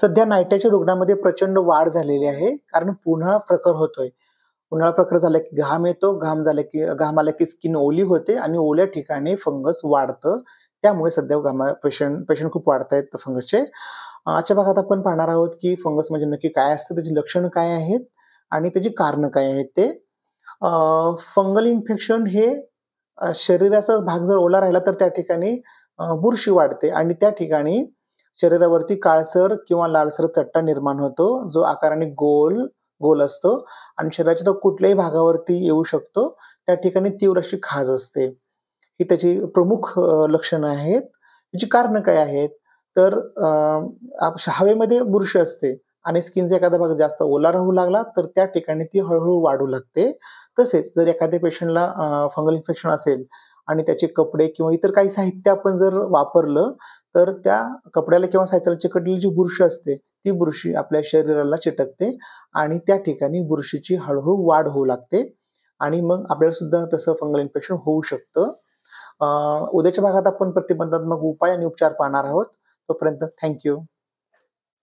सध्या नायट्याच्या रुग्णामध्ये प्रचंड वाढ झालेली आहे कारण उन्हाळा प्रकार होतोय उन्हाळा प्रकार झाला की घाम येतो घाम झाला की घाम आला की स्किन ओली होते आणि ओल्या ठिकाणी फंगस वाढतं त्यामुळे सध्या घामा पेशंट पेशंट खूप वाढत आहेत फंगसचे आजच्या भागात आपण पाहणार आहोत की फंगस म्हणजे नक्की काय असतं त्याची लक्षणं काय आहेत आणि त्याची कारणं काय आहेत ते फंगल इन्फेक्शन हे शरीराचा भाग जर ओला राहिला तर त्या ठिकाणी बुरशी वाढते आणि त्या ठिकाणी शरीरावरती काळसर किंवा लालसर चट्टा निर्माण होतो जो आकाराने गोल गोल असतो आणि शरीराच्या तो कुठल्याही भागावरती येऊ शकतो त्या ठिकाणी तीव्र अशी खाज असते ही त्याची प्रमुख लक्षणं आहेत त्याची कारणं काय आहेत तर हवेमध्ये बुरशी असते आणि स्किनचा एखादा भाग जास्त ओला राहू लागला तर त्या ठिकाणी ती हळूहळू वाढू लागते तसेच जर एखाद्या पेशंटला फंगल इन्फेक्शन असेल आणि त्याचे कपडे किंवा इतर काही साहित्य आपण जर वापरलं तर त्या कपड्याला किंवा साहित्याला चिकटलेली जी बुरशी असते ती बुरशी आपल्या शरीराला चिटकते आणि त्या ठिकाणी बुरशीची हळूहळू वाढ होऊ लागते आणि मग आपल्याला सुद्धा तसं फंगल इन्फेक्शन होऊ शकतं उद्याच्या भागात आपण प्रतिबंधात्मक उपाय आणि उपचार पाहणार आहोत तोपर्यंत थँक्यू